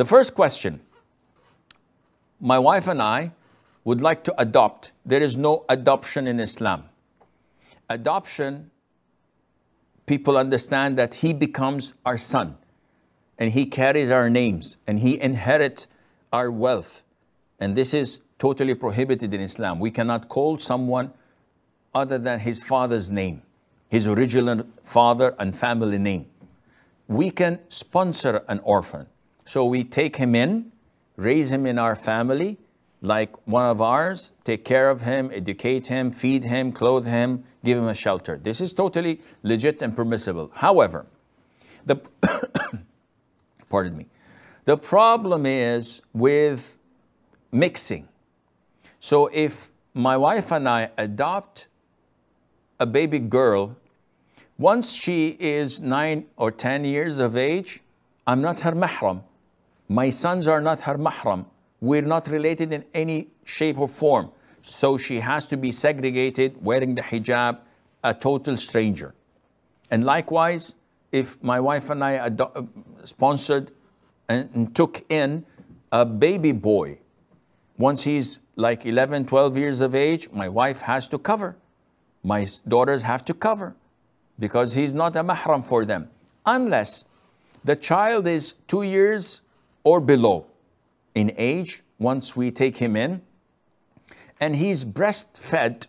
The first question my wife and I would like to adopt. There is no adoption in Islam. Adoption, people understand that he becomes our son and he carries our names and he inherits our wealth. And this is totally prohibited in Islam. We cannot call someone other than his father's name, his original father and family name. We can sponsor an orphan so we take him in, raise him in our family, like one of ours, take care of him, educate him, feed him, clothe him, give him a shelter. This is totally legit and permissible. However, the pardon me. The problem is with mixing. So if my wife and I adopt a baby girl, once she is nine or 10 years of age, I'm not her mahram. My sons are not her mahram. We're not related in any shape or form. So she has to be segregated, wearing the hijab, a total stranger. And likewise, if my wife and I sponsored and took in a baby boy, once he's like 11, 12 years of age, my wife has to cover. My daughters have to cover because he's not a mahram for them. Unless the child is two years or below in age once we take him in. And he's breastfed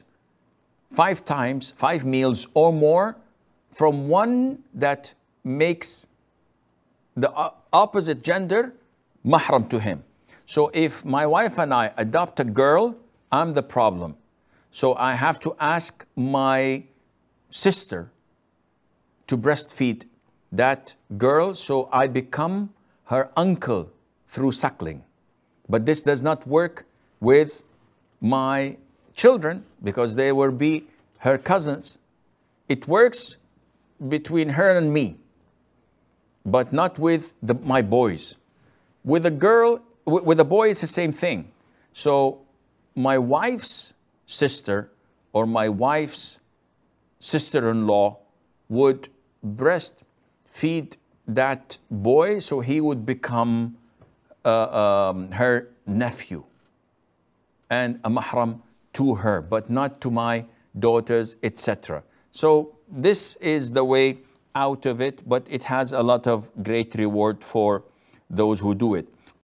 five times, five meals or more from one that makes the opposite gender mahram to him. So if my wife and I adopt a girl, I'm the problem. So I have to ask my sister to breastfeed that girl so I become her uncle through suckling. But this does not work with my children because they will be her cousins. It works between her and me, but not with the, my boys. With a girl, with a boy, it's the same thing. So my wife's sister or my wife's sister in law would breastfeed that boy so he would become uh, um, her nephew and a mahram to her, but not to my daughters, etc. So this is the way out of it, but it has a lot of great reward for those who do it.